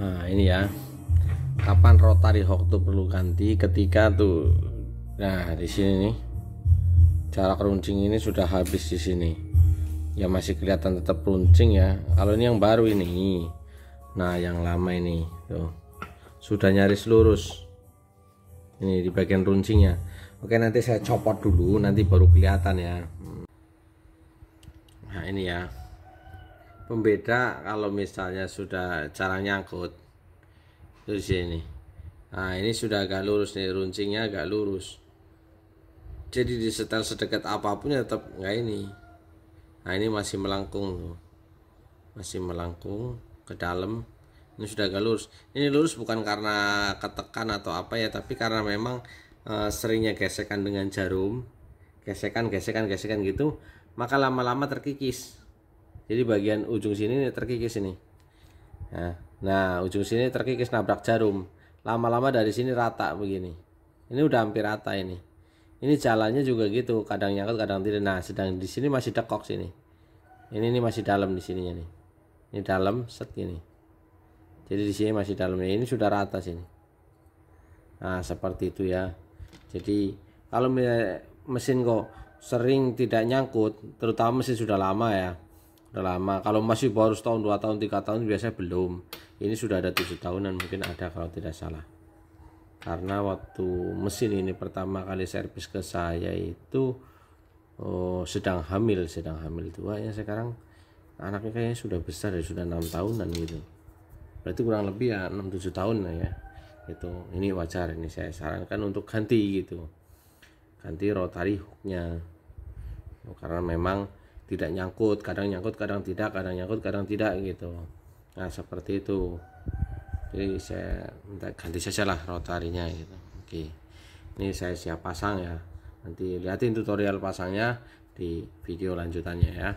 nah ini ya kapan rotary hook tuh perlu ganti ketika tuh nah di sini nih jarak runcing ini sudah habis di sini ya masih kelihatan tetap runcing ya kalau ini yang baru ini nah yang lama ini tuh sudah nyaris lurus ini di bagian runcingnya oke nanti saya copot dulu nanti baru kelihatan ya nah ini ya pembeda kalau misalnya sudah cara nyangkut itu sini nah ini sudah agak lurus nih runcingnya agak lurus jadi di setel sedekat apapun ya tetap enggak ini nah ini masih melengkung tuh, masih melengkung ke dalam ini sudah agak lurus ini lurus bukan karena ketekan atau apa ya tapi karena memang e, seringnya gesekan dengan jarum gesekan gesekan gesekan gitu maka lama-lama terkikis jadi bagian ujung sini ini terkikis ini nah, nah ujung sini terkikis nabrak jarum lama-lama dari sini rata begini ini udah hampir rata ini ini jalannya juga gitu kadang nyangkut kadang tidak nah sedang di sini masih dekok sini ini ini masih dalam di sininya nih ini dalam set gini jadi di sini masih dalam ini sudah rata sini nah seperti itu ya jadi kalau mesin kok sering tidak nyangkut terutama mesin sudah lama ya udah lama kalau masih baru setahun dua tahun tiga tahun biasanya belum ini sudah ada tujuh tahunan mungkin ada kalau tidak salah karena waktu mesin ini pertama kali servis ke saya itu oh, sedang hamil sedang hamil tua ya sekarang anaknya kayaknya sudah besar ya sudah enam tahunan gitu berarti kurang lebih ya enam tujuh tahun lah ya itu ini wajar ini saya sarankan untuk ganti gitu ganti rotary hooknya oh, karena memang tidak nyangkut kadang nyangkut kadang tidak kadang nyangkut kadang tidak gitu nah seperti itu jadi saya ganti saja lah rotarinya gitu oke ini saya siap pasang ya nanti lihatin tutorial pasangnya di video lanjutannya ya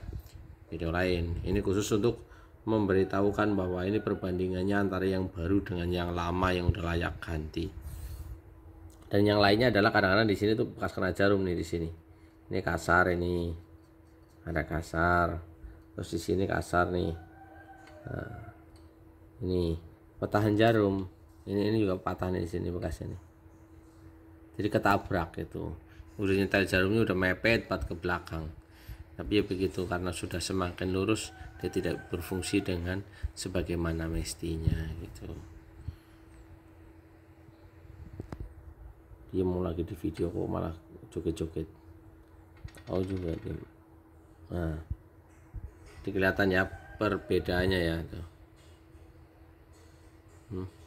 video lain ini khusus untuk memberitahukan bahwa ini perbandingannya antara yang baru dengan yang lama yang udah layak ganti dan yang lainnya adalah kadang-kadang di sini tuh bekas kena jarum nih di sini ini kasar ini ada kasar terus di sini kasar nih nah, ini patahan jarum ini ini juga patah di sini bekasnya nih jadi ketabrak itu, udah nyetel jarumnya udah mepet pat ke belakang tapi ya begitu karena sudah semakin lurus dia tidak berfungsi dengan sebagaimana mestinya gitu dia mau lagi di video kok malah joget-joget Oh juga dia nah kelihatan ya, perbedaannya ya Hmm.